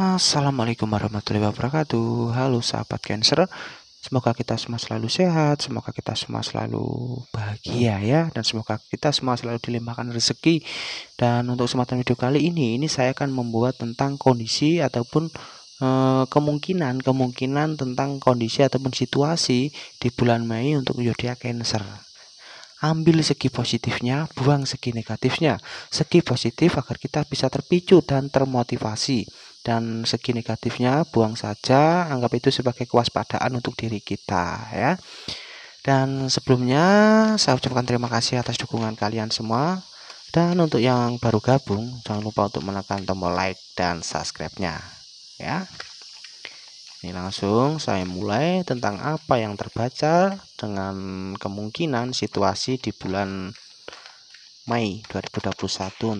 Assalamualaikum warahmatullahi wabarakatuh. Halo sahabat Cancer. Semoga kita semua selalu sehat, semoga kita semua selalu bahagia ya dan semoga kita semua selalu dilimpahkan rezeki. Dan untuk kesempatan video kali ini, ini saya akan membuat tentang kondisi ataupun kemungkinan-kemungkinan eh, tentang kondisi ataupun situasi di bulan Mei untuk zodiak Cancer ambil segi positifnya, buang segi negatifnya. Segi positif agar kita bisa terpicu dan termotivasi dan segi negatifnya buang saja anggap itu sebagai kewaspadaan untuk diri kita ya dan sebelumnya saya ucapkan terima kasih atas dukungan kalian semua dan untuk yang baru gabung jangan lupa untuk menekan tombol like dan subscribe nya ya ini langsung saya mulai tentang apa yang terbaca dengan kemungkinan situasi di bulan Mei 2021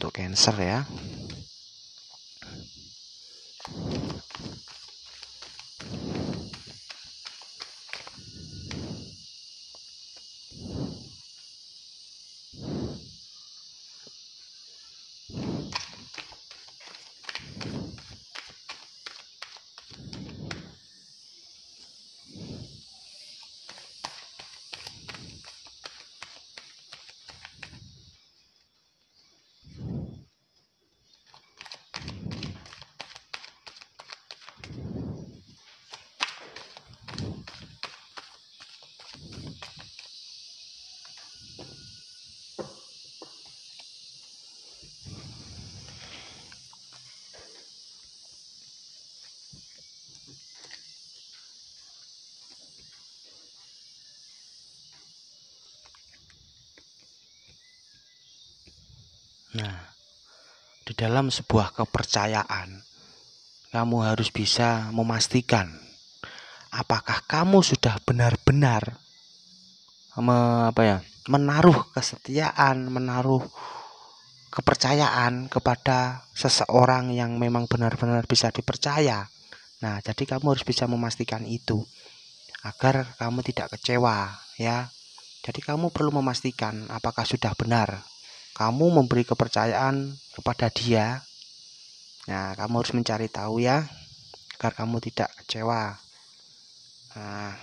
untuk Cancer ya Thank you. Nah, di dalam sebuah kepercayaan, kamu harus bisa memastikan apakah kamu sudah benar-benar me, ya, menaruh kesetiaan, menaruh kepercayaan kepada seseorang yang memang benar-benar bisa dipercaya. Nah, jadi kamu harus bisa memastikan itu agar kamu tidak kecewa, ya. Jadi kamu perlu memastikan apakah sudah benar kamu memberi kepercayaan kepada dia nah kamu harus mencari tahu ya agar kamu tidak kecewa nah,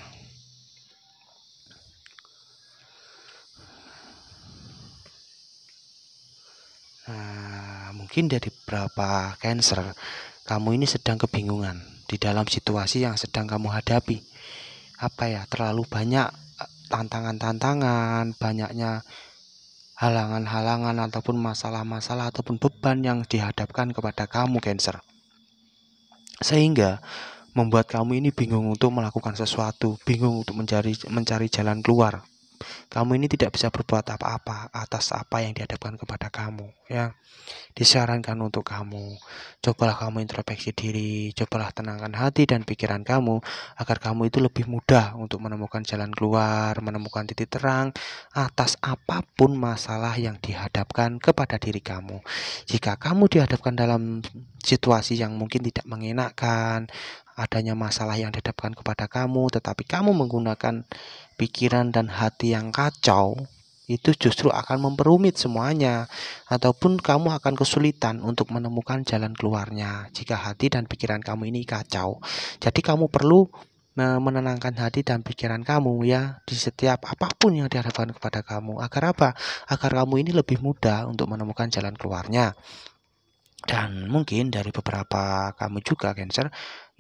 nah mungkin dari beberapa cancer kamu ini sedang kebingungan di dalam situasi yang sedang kamu hadapi apa ya terlalu banyak eh, tantangan-tantangan banyaknya halangan-halangan ataupun masalah-masalah ataupun beban yang dihadapkan kepada kamu Cancer. Sehingga membuat kamu ini bingung untuk melakukan sesuatu, bingung untuk mencari mencari jalan keluar kamu ini tidak bisa berbuat apa-apa atas apa yang dihadapkan kepada kamu ya disarankan untuk kamu cobalah kamu introspeksi diri cobalah tenangkan hati dan pikiran kamu agar kamu itu lebih mudah untuk menemukan jalan keluar menemukan titik terang atas apapun masalah yang dihadapkan kepada diri kamu jika kamu dihadapkan dalam situasi yang mungkin tidak mengenakan adanya masalah yang dihadapkan kepada kamu, tetapi kamu menggunakan pikiran dan hati yang kacau, itu justru akan memperumit semuanya, ataupun kamu akan kesulitan untuk menemukan jalan keluarnya jika hati dan pikiran kamu ini kacau. Jadi, kamu perlu menenangkan hati dan pikiran kamu ya di setiap apapun yang dihadapkan kepada kamu agar apa agar kamu ini lebih mudah untuk menemukan jalan keluarnya dan mungkin dari beberapa kamu juga Cancer,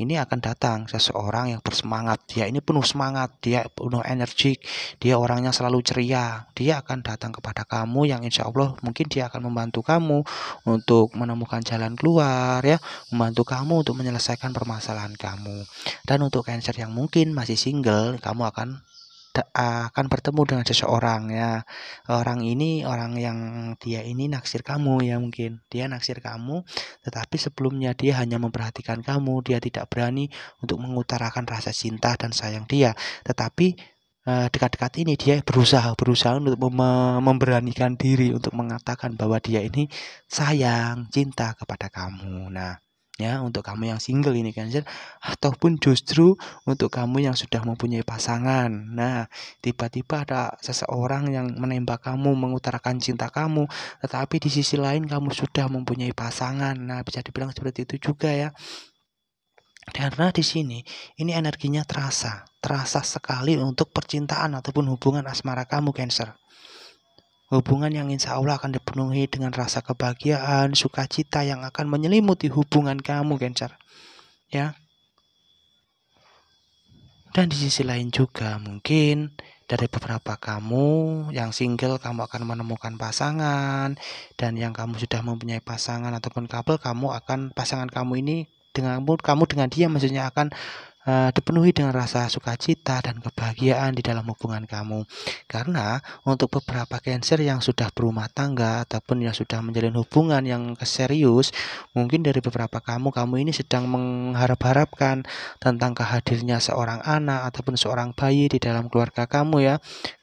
ini akan datang seseorang yang bersemangat. Dia ini penuh semangat, dia penuh energik, dia orangnya selalu ceria. Dia akan datang kepada kamu yang insya Allah mungkin dia akan membantu kamu untuk menemukan jalan keluar ya, membantu kamu untuk menyelesaikan permasalahan kamu. Dan untuk Cancer yang mungkin masih single, kamu akan akan bertemu dengan seseorang ya orang ini orang yang dia ini naksir kamu ya mungkin dia naksir kamu tetapi sebelumnya dia hanya memperhatikan kamu dia tidak berani untuk mengutarakan rasa cinta dan sayang dia tetapi e, dekat-dekat ini dia berusaha berusaha untuk mem memberanikan diri untuk mengatakan bahwa dia ini sayang cinta kepada kamu. Nah, ya untuk kamu yang single ini Cancer ataupun justru untuk kamu yang sudah mempunyai pasangan. Nah, tiba-tiba ada seseorang yang menembak kamu, mengutarakan cinta kamu, tetapi di sisi lain kamu sudah mempunyai pasangan. Nah, bisa dibilang seperti itu juga ya. Karena di sini ini energinya terasa, terasa sekali untuk percintaan ataupun hubungan asmara kamu Cancer. Hubungan yang insya Allah akan dipenuhi dengan rasa kebahagiaan, sukacita yang akan menyelimuti hubungan kamu, Cancer. Ya. Dan di sisi lain juga mungkin dari beberapa kamu yang single kamu akan menemukan pasangan dan yang kamu sudah mempunyai pasangan ataupun kabel kamu akan pasangan kamu ini dengan kamu dengan dia maksudnya akan Eh, dipenuhi dengan rasa sukacita dan kebahagiaan di dalam hubungan kamu. Karena untuk beberapa Cancer yang sudah berumah tangga ataupun yang sudah menjalin hubungan yang serius, mungkin dari beberapa kamu kamu ini sedang mengharap-harapkan tentang kehadirnya seorang anak ataupun seorang bayi di dalam keluarga kamu ya.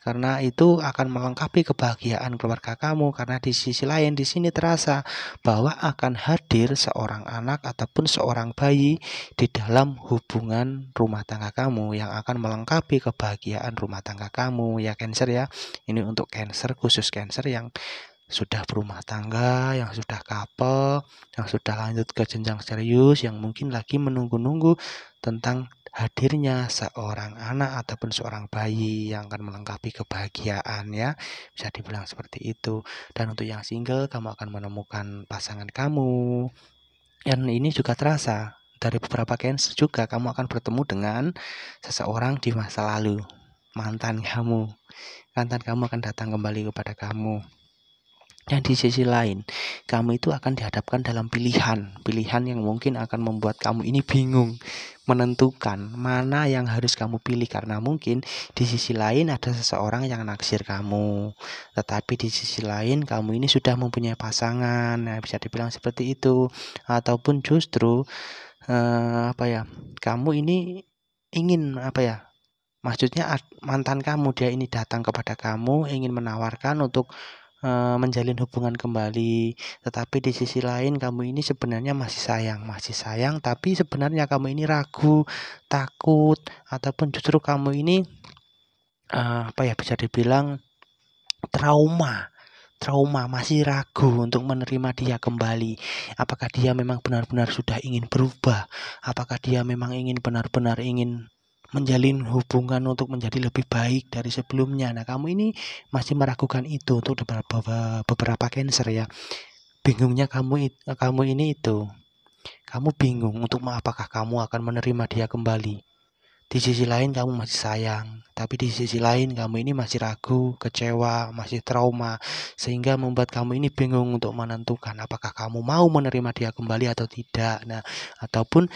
Karena itu akan melengkapi kebahagiaan keluarga kamu karena di sisi lain di sini terasa bahwa akan hadir seorang anak ataupun seorang bayi di dalam hubungan rumah tangga kamu yang akan melengkapi kebahagiaan rumah tangga kamu ya Cancer ya. Ini untuk Cancer khusus Cancer yang sudah berumah tangga, yang sudah couple, yang sudah lanjut ke jenjang serius, yang mungkin lagi menunggu-nunggu tentang hadirnya seorang anak ataupun seorang bayi yang akan melengkapi kebahagiaan ya bisa dibilang seperti itu dan untuk yang single kamu akan menemukan pasangan kamu dan ini juga terasa dari beberapa cancer juga kamu akan bertemu dengan seseorang di masa lalu mantan kamu mantan kamu akan datang kembali kepada kamu dan di sisi lain kamu itu akan dihadapkan dalam pilihan pilihan yang mungkin akan membuat kamu ini bingung menentukan mana yang harus kamu pilih karena mungkin di sisi lain ada seseorang yang naksir kamu tetapi di sisi lain kamu ini sudah mempunyai pasangan nah, bisa dibilang seperti itu ataupun justru uh, apa ya kamu ini ingin apa ya maksudnya mantan kamu dia ini datang kepada kamu ingin menawarkan untuk eh, menjalin hubungan kembali tetapi di sisi lain kamu ini sebenarnya masih sayang masih sayang tapi sebenarnya kamu ini ragu takut ataupun justru kamu ini eh, apa ya bisa dibilang trauma trauma, masih ragu untuk menerima dia kembali. Apakah dia memang benar-benar sudah ingin berubah? Apakah dia memang ingin benar-benar ingin menjalin hubungan untuk menjadi lebih baik dari sebelumnya. Nah, kamu ini masih meragukan itu untuk beberapa beberapa cancer ya. Bingungnya kamu kamu ini itu. Kamu bingung untuk apakah kamu akan menerima dia kembali. Di sisi lain kamu masih sayang, tapi di sisi lain kamu ini masih ragu, kecewa, masih trauma, sehingga membuat kamu ini bingung untuk menentukan apakah kamu mau menerima dia kembali atau tidak. Nah, ataupun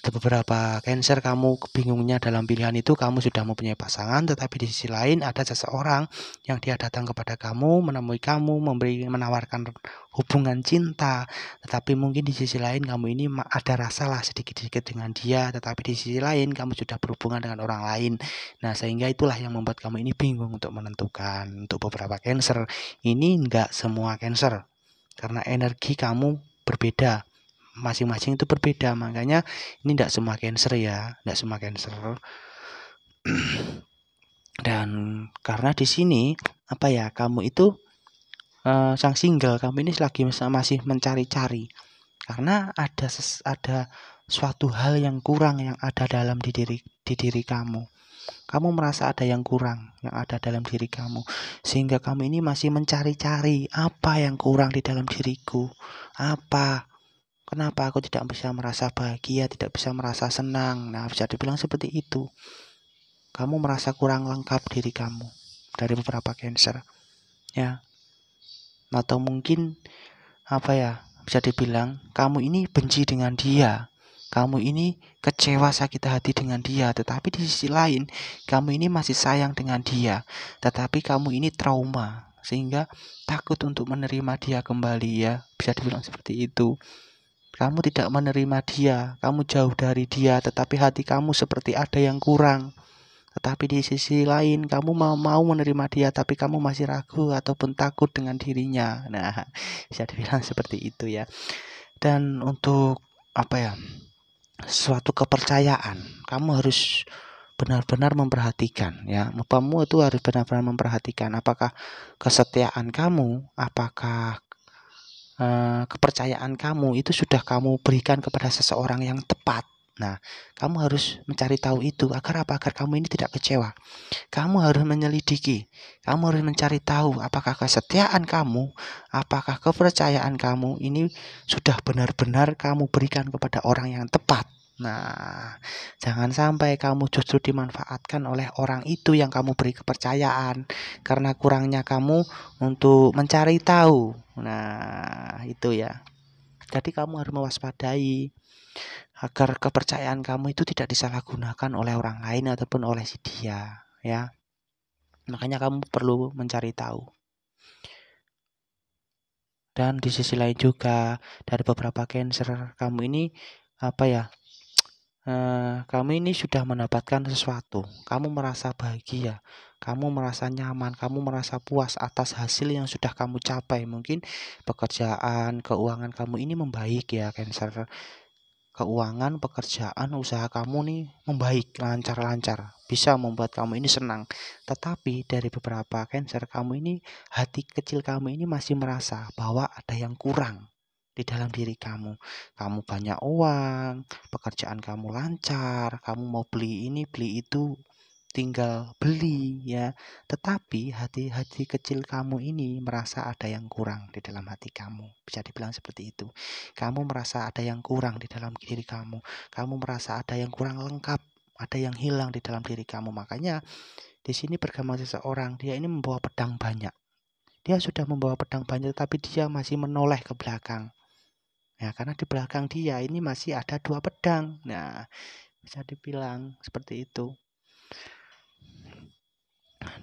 ada beberapa cancer kamu kebingungnya dalam pilihan itu kamu sudah mempunyai pasangan tetapi di sisi lain ada seseorang yang dia datang kepada kamu menemui kamu memberi menawarkan hubungan cinta tetapi mungkin di sisi lain kamu ini ada rasa lah sedikit-sedikit dengan dia tetapi di sisi lain kamu sudah berhubungan dengan orang lain nah sehingga itulah yang membuat kamu ini bingung untuk menentukan untuk beberapa cancer ini enggak semua cancer karena energi kamu berbeda masing-masing itu berbeda makanya ini tidak semua cancer ya tidak semua cancer dan karena di sini apa ya kamu itu uh, sang single kamu ini lagi masih mencari-cari karena ada ses, ada suatu hal yang kurang yang ada dalam di diri di diri kamu kamu merasa ada yang kurang yang ada dalam diri kamu sehingga kamu ini masih mencari-cari apa yang kurang di dalam diriku apa Kenapa aku tidak bisa merasa bahagia, tidak bisa merasa senang? Nah, bisa dibilang seperti itu. Kamu merasa kurang lengkap diri kamu dari beberapa cancer. Ya. Atau mungkin apa ya? Bisa dibilang kamu ini benci dengan dia. Kamu ini kecewa sakit hati dengan dia, tetapi di sisi lain kamu ini masih sayang dengan dia, tetapi kamu ini trauma sehingga takut untuk menerima dia kembali ya, bisa dibilang seperti itu. Kamu tidak menerima dia, kamu jauh dari dia, tetapi hati kamu seperti ada yang kurang. Tetapi di sisi lain kamu mau mau menerima dia tapi kamu masih ragu ataupun takut dengan dirinya. Nah, bisa dibilang seperti itu ya. Dan untuk apa ya? Suatu kepercayaan, kamu harus benar-benar memperhatikan ya kamu itu harus benar-benar memperhatikan apakah kesetiaan kamu apakah Eh, kepercayaan kamu itu sudah kamu berikan kepada seseorang yang tepat. Nah, kamu harus mencari tahu itu agar apa? Agar kamu ini tidak kecewa. Kamu harus menyelidiki. Kamu harus mencari tahu apakah kesetiaan kamu, apakah kepercayaan kamu ini sudah benar-benar kamu berikan kepada orang yang tepat. Nah, jangan sampai kamu justru dimanfaatkan oleh orang itu yang kamu beri kepercayaan karena kurangnya kamu untuk mencari tahu. Nah, itu ya. Jadi kamu harus mewaspadai agar kepercayaan kamu itu tidak disalahgunakan oleh orang lain ataupun oleh si dia, ya. Makanya kamu perlu mencari tahu. Dan di sisi lain juga dari beberapa cancer kamu ini apa ya kami eh, kamu ini sudah mendapatkan sesuatu, kamu merasa bahagia, kamu merasa nyaman, kamu merasa puas atas hasil yang sudah kamu capai. Mungkin pekerjaan, keuangan kamu ini membaik ya, Cancer. Keuangan, pekerjaan, usaha kamu nih membaik, lancar-lancar. Bisa membuat kamu ini senang. Tetapi dari beberapa Cancer kamu ini, hati kecil kamu ini masih merasa bahwa ada yang kurang di dalam diri kamu. Kamu banyak uang, pekerjaan kamu lancar, kamu mau beli ini, beli itu, tinggal beli ya. Tetapi hati-hati kecil kamu ini merasa ada yang kurang di dalam hati kamu. Bisa dibilang seperti itu. Kamu merasa ada yang kurang di dalam diri kamu. Kamu merasa ada yang kurang lengkap, ada yang hilang di dalam diri kamu. Makanya di sini bergambar seseorang, dia ini membawa pedang banyak. Dia sudah membawa pedang banyak, tapi dia masih menoleh ke belakang Ya, karena di belakang dia ini masih ada dua pedang. Nah, bisa dibilang seperti itu.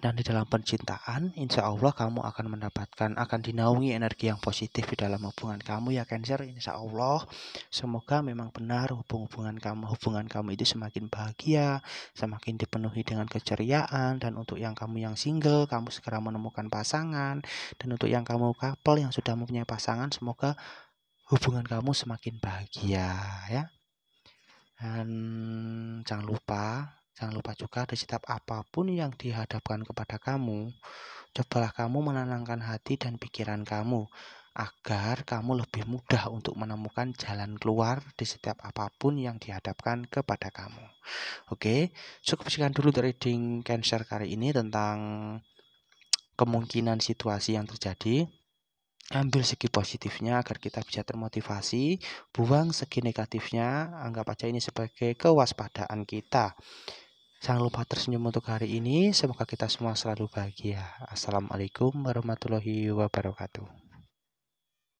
Dan di dalam percintaan, insya Allah kamu akan mendapatkan, akan dinaungi energi yang positif di dalam hubungan kamu ya Cancer. Insya Allah, semoga memang benar hubung hubungan kamu, hubungan kamu itu semakin bahagia, semakin dipenuhi dengan keceriaan. Dan untuk yang kamu yang single, kamu segera menemukan pasangan. Dan untuk yang kamu couple yang sudah mempunyai pasangan, semoga hubungan kamu semakin bahagia ya. Dan jangan lupa, jangan lupa juga di setiap apapun yang dihadapkan kepada kamu, cobalah kamu menenangkan hati dan pikiran kamu agar kamu lebih mudah untuk menemukan jalan keluar di setiap apapun yang dihadapkan kepada kamu. Oke, cukup sekian dulu trading cancer kali ini tentang kemungkinan situasi yang terjadi ambil segi positifnya agar kita bisa termotivasi, buang segi negatifnya, anggap aja ini sebagai kewaspadaan kita. Jangan lupa tersenyum untuk hari ini, semoga kita semua selalu bahagia. Assalamualaikum warahmatullahi wabarakatuh.